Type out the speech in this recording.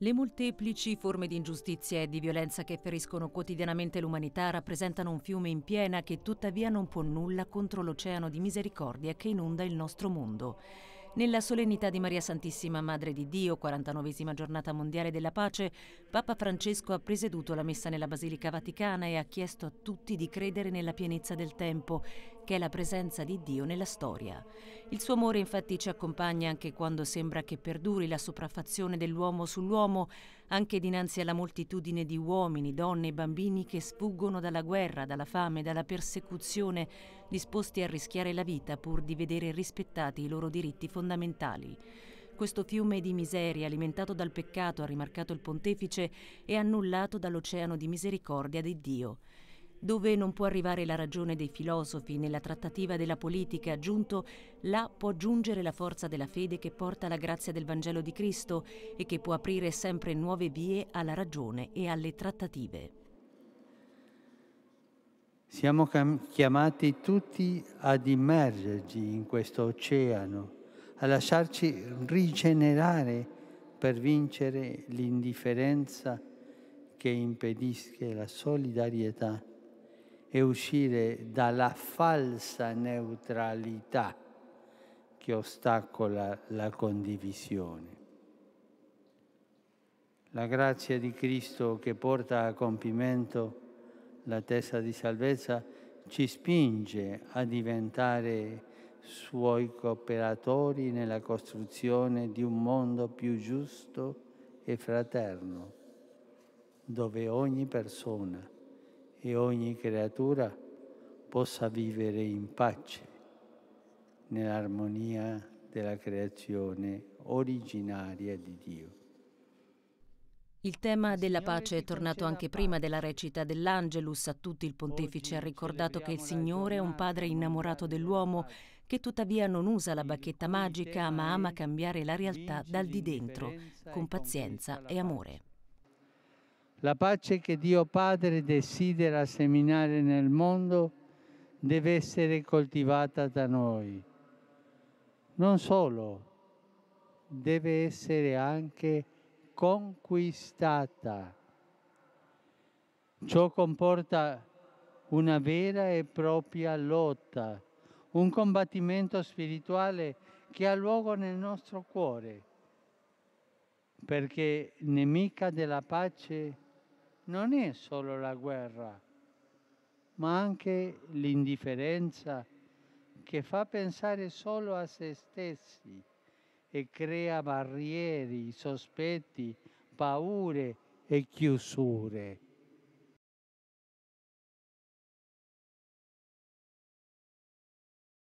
Le molteplici forme di ingiustizia e di violenza che feriscono quotidianamente l'umanità rappresentano un fiume in piena che tuttavia non può nulla contro l'oceano di misericordia che inonda il nostro mondo. Nella solennità di Maria Santissima Madre di Dio, 49 giornata mondiale della pace, Papa Francesco ha presieduto la messa nella Basilica Vaticana e ha chiesto a tutti di credere nella pienezza del tempo che è la presenza di Dio nella storia. Il suo amore infatti ci accompagna anche quando sembra che perduri la sopraffazione dell'uomo sull'uomo, anche dinanzi alla moltitudine di uomini, donne e bambini che sfuggono dalla guerra, dalla fame, dalla persecuzione, disposti a rischiare la vita pur di vedere rispettati i loro diritti fondamentali. Questo fiume di miseria alimentato dal peccato, ha rimarcato il pontefice, è annullato dall'oceano di misericordia di Dio dove non può arrivare la ragione dei filosofi nella trattativa della politica giunto, là può giungere la forza della fede che porta la grazia del Vangelo di Cristo e che può aprire sempre nuove vie alla ragione e alle trattative. Siamo chiamati tutti ad immergerci in questo oceano, a lasciarci rigenerare per vincere l'indifferenza che impedisce la solidarietà e uscire dalla falsa neutralità che ostacola la condivisione. La grazia di Cristo che porta a compimento la testa di salvezza ci spinge a diventare suoi cooperatori nella costruzione di un mondo più giusto e fraterno, dove ogni persona e ogni creatura possa vivere in pace, nell'armonia della creazione originaria di Dio. Il tema della pace è tornato anche prima della recita dell'Angelus. A tutti il pontefice ha ricordato che il Signore è un padre innamorato dell'uomo che tuttavia non usa la bacchetta magica ma ama cambiare la realtà dal di dentro, con pazienza e amore. La pace che Dio Padre desidera seminare nel mondo deve essere coltivata da noi. Non solo, deve essere anche conquistata. Ciò comporta una vera e propria lotta, un combattimento spirituale che ha luogo nel nostro cuore, perché nemica della pace è non è solo la guerra, ma anche l'indifferenza che fa pensare solo a se stessi e crea barriere, sospetti, paure e chiusure.